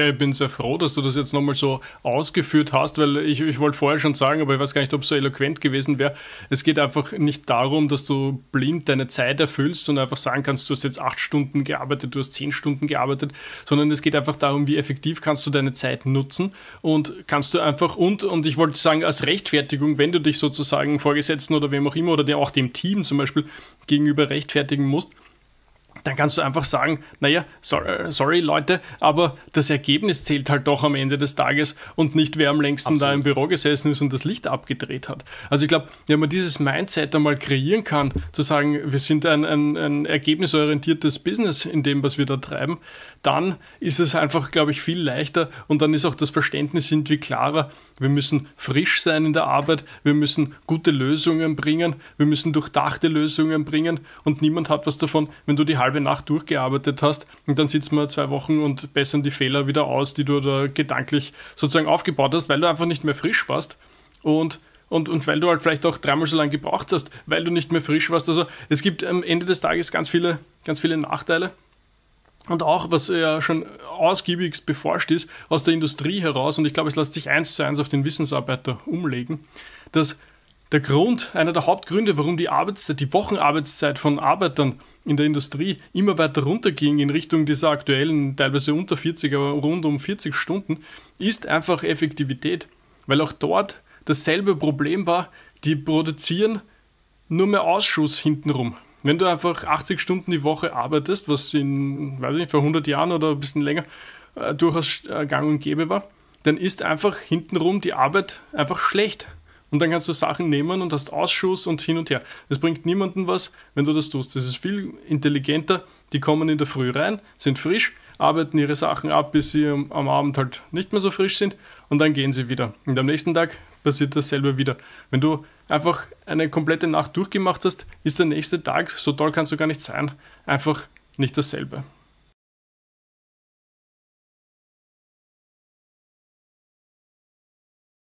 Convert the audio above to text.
Ja, ich bin sehr froh, dass du das jetzt nochmal so ausgeführt hast, weil ich, ich wollte vorher schon sagen, aber ich weiß gar nicht, ob es so eloquent gewesen wäre. Es geht einfach nicht darum, dass du blind deine Zeit erfüllst und einfach sagen kannst, du hast jetzt acht Stunden gearbeitet, du hast zehn Stunden gearbeitet, sondern es geht einfach darum, wie effektiv kannst du deine Zeit nutzen und kannst du einfach und, und ich wollte sagen, als Rechtfertigung, wenn du dich sozusagen Vorgesetzten oder wem auch immer oder dir auch dem Team zum Beispiel gegenüber rechtfertigen musst, dann kannst du einfach sagen, naja, sorry, äh, sorry, Leute, aber das Ergebnis zählt halt doch am Ende des Tages und nicht wer am längsten Absolut. da im Büro gesessen ist und das Licht abgedreht hat. Also ich glaube, wenn man dieses Mindset einmal kreieren kann, zu sagen, wir sind ein, ein, ein ergebnisorientiertes Business in dem, was wir da treiben, dann ist es einfach, glaube ich, viel leichter und dann ist auch das Verständnis irgendwie klarer. Wir müssen frisch sein in der Arbeit, wir müssen gute Lösungen bringen, wir müssen durchdachte Lösungen bringen und niemand hat was davon, wenn du die halbe halbe Nacht durchgearbeitet hast und dann sitzt man zwei Wochen und bessern die Fehler wieder aus, die du da gedanklich sozusagen aufgebaut hast, weil du einfach nicht mehr frisch warst und und, und weil du halt vielleicht auch dreimal so lange gebraucht hast, weil du nicht mehr frisch warst. Also es gibt am Ende des Tages ganz viele, ganz viele Nachteile. Und auch, was ja schon ausgiebigst beforscht ist, aus der Industrie heraus, und ich glaube, es lässt sich eins zu eins auf den Wissensarbeiter umlegen, dass der Grund, einer der Hauptgründe, warum die Arbeitszeit, die Wochenarbeitszeit von Arbeitern in der Industrie immer weiter runterging in Richtung dieser aktuellen, teilweise unter 40, aber rund um 40 Stunden, ist einfach Effektivität. Weil auch dort dasselbe Problem war, die produzieren nur mehr Ausschuss hintenrum. Wenn du einfach 80 Stunden die Woche arbeitest, was in, weiß ich nicht, vor 100 Jahren oder ein bisschen länger äh, durchaus äh, gang und gäbe war, dann ist einfach hintenrum die Arbeit einfach schlecht. Und dann kannst du Sachen nehmen und hast Ausschuss und hin und her. Das bringt niemandem was, wenn du das tust. Das ist viel intelligenter. Die kommen in der Früh rein, sind frisch, arbeiten ihre Sachen ab, bis sie am, am Abend halt nicht mehr so frisch sind und dann gehen sie wieder. Und am nächsten Tag passiert dasselbe wieder. Wenn du einfach eine komplette Nacht durchgemacht hast, ist der nächste Tag, so toll kannst du gar nicht sein, einfach nicht dasselbe.